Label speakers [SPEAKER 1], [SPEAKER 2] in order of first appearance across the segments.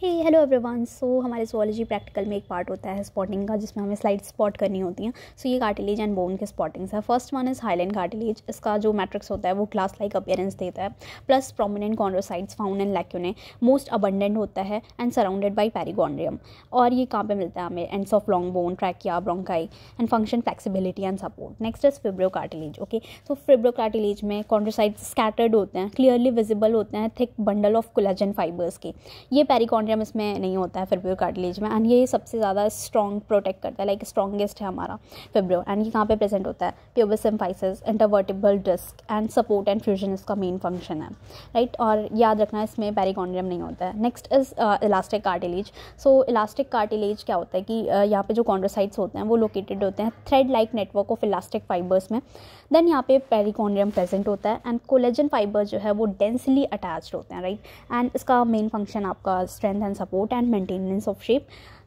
[SPEAKER 1] हे hello everyone so हमारे zoology practical में एक पार्ट होता है स्पॉटिंग का जिसमें हमें स्लाइड स्पॉट करनी होती हैं सो so, ये कार्टिलेज एंड बोन के स्पॉटिंग्स है first one is hyaline cartilage इसका जो मैट्रिक्स होता है वो क्लास लाइक अपियरेंस देता है plus prominent chondrocytes found and lacunae most abundant होता है एंड सराउंडेड बाई पैरीगोन्ड्रियम और ये कहाँ पर मिलता है हमें ends of long bone trachea bronchi and function flexibility and support next is fibro cartilage okay so fibro cartilage में कॉन्ड्रोसाइड्स स्कैटर्ड होते हैं क्लियरली विजिबल होते हैं thick bundle of collagen fibres के ये पैरीकॉन्ड ग्राम इसमें नहीं होता है फेब्रियो कार्टिलेज में एंड ये सबसे ज़्यादा स्ट्रॉन्ग प्रोटेक्ट करता है लाइक स्ट्रॉगेस्ट है हमारा फेब्रियो एंड ये कहाँ पे प्रेजेंट होता है pubis symphysis intervertebral disc and support and fusion इसका मेन फंक्शन है राइट right? और याद रखना इसमें पेरिकॉन्ड्रियम नहीं होता है next is elastic cartilage so elastic cartilage क्या होता है कि uh, यहाँ पे जो कॉन्ड्रोसाइट्स होते हैं वो लोकेटेड होते हैं thread like network of elastic fibres में देन यहाँ पे पेरिकॉन्ड्रियम प्रेजेंट होता है एंड कोलेजन फाइबर जो है वो डेंसली अटैच्ड होते हैं राइट right? एंड इसका मेन फंक्शन आपका strength and support and maintenance of shape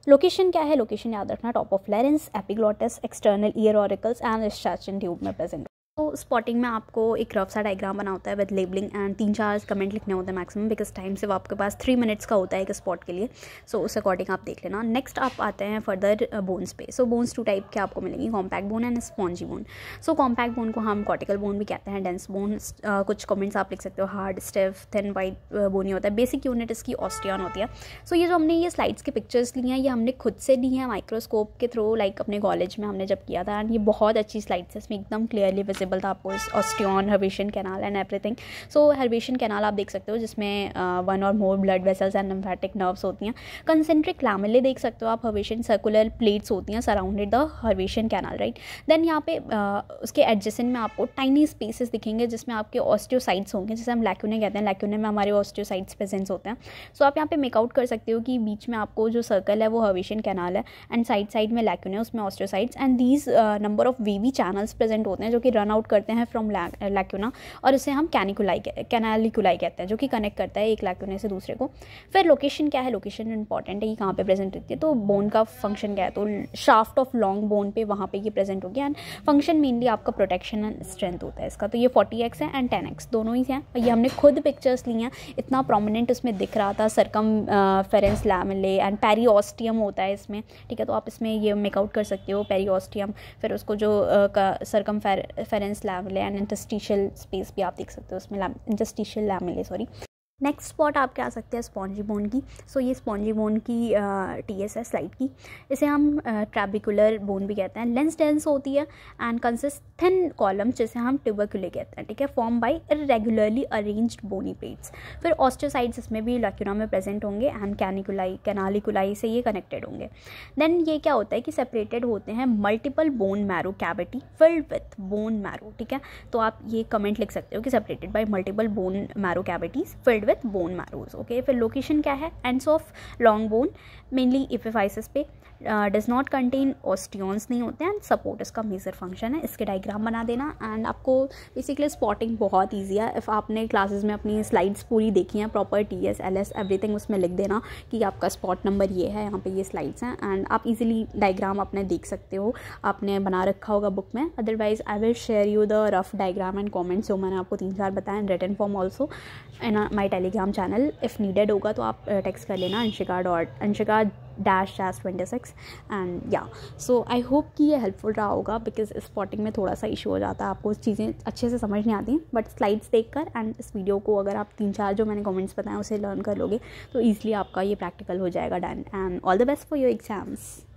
[SPEAKER 1] location क्या है लोकेशन याद रखना top of larynx epiglottis external ear auricles and eustachian tube में प्रेजेंट तो स्पॉटिंग में आपको एक रफ सा डायग्राम बना होता है विद लेबलिंग एंड तीन चार कमेंट लिखने होते हैं मैक्सिमम बिकॉज टाइम सिर्फ आपके पास थ्री मिनट्स का होता है एक स्पॉट के लिए सो so, उस अकॉर्डिंग आप देख लेना नेक्स्ट आप आते हैं फर्दर बोन्स uh, पे सो बोन्स टू टाइप के आपको मिलेंगी compact bone and spongy bone so compact bone को हम कॉटिकल बोन भी कहते हैं डेंस बोन uh, कुछ कॉमेंट्स आप लिख सकते हो hard stiff thin white bone ही होता है बेसिक यूनिट इसकी ऑस्टियन होती है सो so, ये जो हमने ये स्लाइड्स के पिक्चर्स ली हैं ये हमने खुद से ली हैं माइक्रोस्कोप के थ्रू लाइक like अपने कॉलेज में हमने जब किया था एंड ये बहुत अच्छी स्लाइड्स है इसमें एकदम क्लियरली विजिबल अवेलेबल था आपको इस osteon haversian canal and everything so haversian canal आप देख सकते हो जिसमें one or more blood vessels and lymphatic nerves होती हैं कंसेंट्रिक लैमिले देख सकते हो आप हर्बेशन सर्कुलर प्लेट्स होती हैं surrounded the haversian canal right then यहाँ पे uh, उसके एडजेसन में आपको टाइनी स्पेसेस दिखेंगे जिसमें आपके ऑस्टियोसाइट्स होंगे जिसे हम लैक्यूने कहते हैं लैक्यूने में हमारे ऑस्टियोसाइट्स प्रेजेंस होते हैं सो आप यहाँ पे मेकआउट कर सकते हो कि बीच में आपको जो सर्कल है वो हर्वेशन कैनाल है एंड साइड साइड में लैक्यूने उसमें osteocytes and these number of VV channels present होते हैं जो कि रन आउट करते हैं फ्रॉम लैक्यूना eh, और इसे हम कैनिकुलाई कैनालिकुलाई कहते हैं जो कि कनेक्ट करता है एक लैक्यूने से दूसरे को फिर लोकेशन क्या है लोकेशन इंपॉर्टेंट है ये कहाँ पर प्रेजेंट होती है तो बोन का फंक्शन क्या है तो शाफ्ट ऑफ लॉन्ग बोन पे वहाँ पे ये प्रेजेंट होगी एंड फंक्शन मेनली आपका प्रोटेक्शन एंड स्ट्रेंथ होता है इसका तो ये फोर्टी एक्स है एंड टेन एक्स दोनों ही हैं ये हमने खुद पिक्चर्स ली हैं इतना प्रोमिनेंट उसमें दिख रहा था सरकम फेरेंस लैमले एंड पेरीऑस्टियम होता है इसमें ठीक है तो आप इसमें ये मेकआउट कर सकते हो पेरीऑस्टियम फिर उसको जो सरकम eh, फेरेंस parents लैमले and interstitial space भी आप देख सकते हो उसमें interstitial lamellae sorry next spot आपके आ सकते हैं स्पॉन्जी बोन की सो so, ये स्पॉन्जी बोन की टी एस है स्लाइड की इसे हम ट्रेबिकुलर बोन भी कहते हैं लेंस डेंस होती है एंड कंसिस्ट थिन कॉलम जिसे हम ट्यूबरकुले कहते हैं ठीक है form by regularly arrange bony plates फिर ऑस्टोसाइड्स इसमें भी लक्यूना में प्रेजेंट होंगे एंड कैनिकुलाई कैनालिकुलाई से ये कनेक्टेड होंगे देन ये क्या होता है कि सेपरेटेड होते हैं multiple bone marrow cavity filled with bone marrow ठीक है तो आप ये कमेंट लिख सकते हो कि separated by multiple bone marrow cavities filled with bone marrows okay फिर लोकेशन क्या है ends of long bone mainly epiphysis पे डज नॉट कंटेन ऑस्टियॉन्स नहीं होते हैं एंड सपोर्ट इसका मेजर फंक्शन है इसके डाइग्राम बना देना एंड आपको बेसिकली स्पॉटिंग बहुत ईजी है इफ़ आपने क्लासेस में अपनी स्लाइड्स पूरी देखी हैं proper T S L S everything उसमें लिख देना कि आपका स्पॉट नंबर ये है यहाँ पे ये स्लाइड्स हैं एंड आप इजिली डायग्राम अपने देख सकते हो आपने बना रखा होगा बुक में otherwise I will share you the rough diagram and comments जो मैंने आपको तीन चार बताया and return form also and my Telegram channel if needed होगा तो आप टेक्स्ट uh, कर लेना Anshika dot Anshika dash dash twenty six and या सो आई होप कि ये हेल्पफुल रहा होगा बिकॉज स्पॉटिंग में थोड़ा सा इशू हो जाता है आपको चीज़ें अच्छे से समझ नहीं आती बट स्लाइड्स देख कर एंड इस वीडियो को अगर आप तीन चार जो मैंने कॉमेंट्स बताए उसे लर्न कर लोगे तो ईजिली आपका ये प्रैक्टिकल हो जाएगा done and all the best for your exams